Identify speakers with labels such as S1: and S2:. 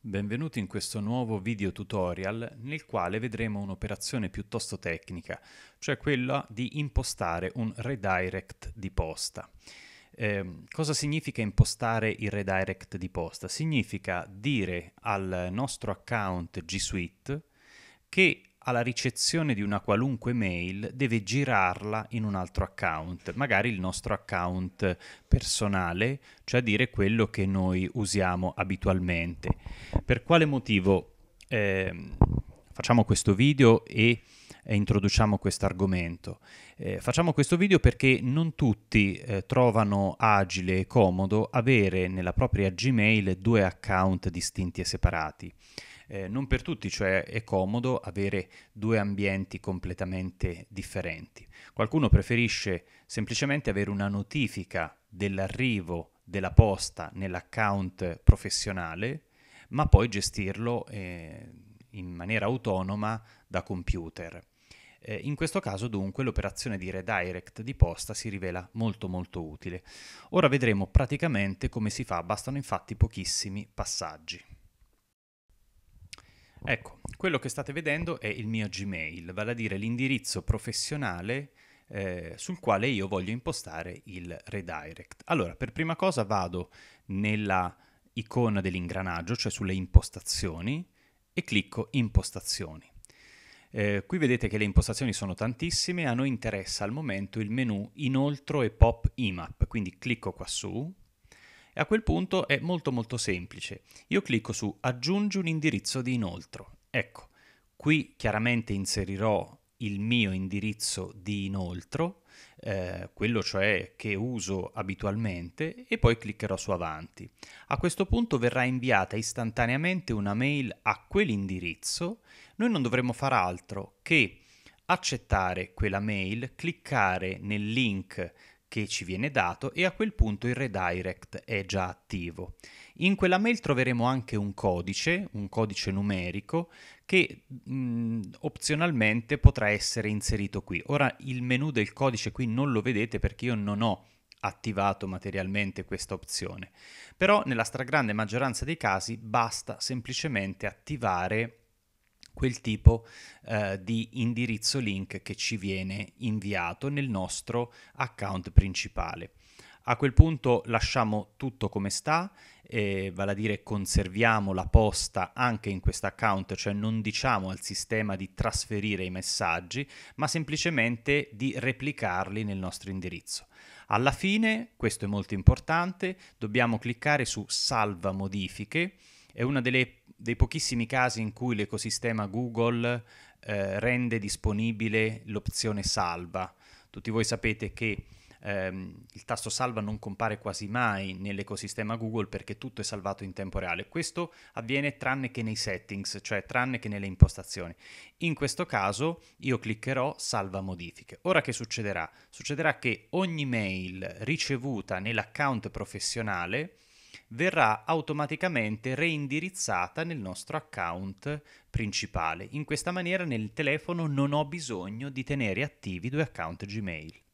S1: Benvenuti in questo nuovo video tutorial nel quale vedremo un'operazione piuttosto tecnica, cioè quella di impostare un redirect di posta. Eh, cosa significa impostare il redirect di posta? Significa dire al nostro account G Suite che alla ricezione di una qualunque mail deve girarla in un altro account, magari il nostro account personale, cioè dire quello che noi usiamo abitualmente. Per quale motivo eh, facciamo questo video e introduciamo questo argomento. Eh, facciamo questo video perché non tutti eh, trovano agile e comodo avere nella propria Gmail due account distinti e separati. Eh, non per tutti, cioè, è comodo avere due ambienti completamente differenti. Qualcuno preferisce semplicemente avere una notifica dell'arrivo della posta nell'account professionale, ma poi gestirlo eh, in maniera autonoma da computer. Eh, in questo caso dunque l'operazione di redirect di posta si rivela molto molto utile. Ora vedremo praticamente come si fa, bastano infatti pochissimi passaggi. Ecco, quello che state vedendo è il mio Gmail, vale a dire l'indirizzo professionale eh, sul quale io voglio impostare il redirect. Allora, per prima cosa vado nella icona dell'ingranaggio, cioè sulle impostazioni, e clicco impostazioni. Eh, qui vedete che le impostazioni sono tantissime, a noi interessa al momento il menu inoltro e pop IMAP, quindi clicco qua su e a quel punto è molto molto semplice. Io clicco su aggiungi un indirizzo di inoltro. Ecco, qui chiaramente inserirò il mio indirizzo di inoltre, eh, quello cioè che uso abitualmente, e poi cliccherò su avanti. A questo punto verrà inviata istantaneamente una mail a quell'indirizzo, noi non dovremo far altro che accettare quella mail, cliccare nel link che ci viene dato e a quel punto il redirect è già attivo. In quella mail troveremo anche un codice, un codice numerico che mh, opzionalmente potrà essere inserito qui. Ora il menu del codice qui non lo vedete perché io non ho attivato materialmente questa opzione, però nella stragrande maggioranza dei casi basta semplicemente attivare quel tipo eh, di indirizzo link che ci viene inviato nel nostro account principale. A quel punto lasciamo tutto come sta, eh, vale a dire conserviamo la posta anche in questo account, cioè non diciamo al sistema di trasferire i messaggi, ma semplicemente di replicarli nel nostro indirizzo. Alla fine, questo è molto importante, dobbiamo cliccare su salva modifiche, è una delle dei pochissimi casi in cui l'ecosistema Google eh, rende disponibile l'opzione salva. Tutti voi sapete che ehm, il tasto salva non compare quasi mai nell'ecosistema Google perché tutto è salvato in tempo reale. Questo avviene tranne che nei settings, cioè tranne che nelle impostazioni. In questo caso io cliccherò salva modifiche. Ora che succederà? Succederà che ogni mail ricevuta nell'account professionale verrà automaticamente reindirizzata nel nostro account principale. In questa maniera nel telefono non ho bisogno di tenere attivi due account Gmail.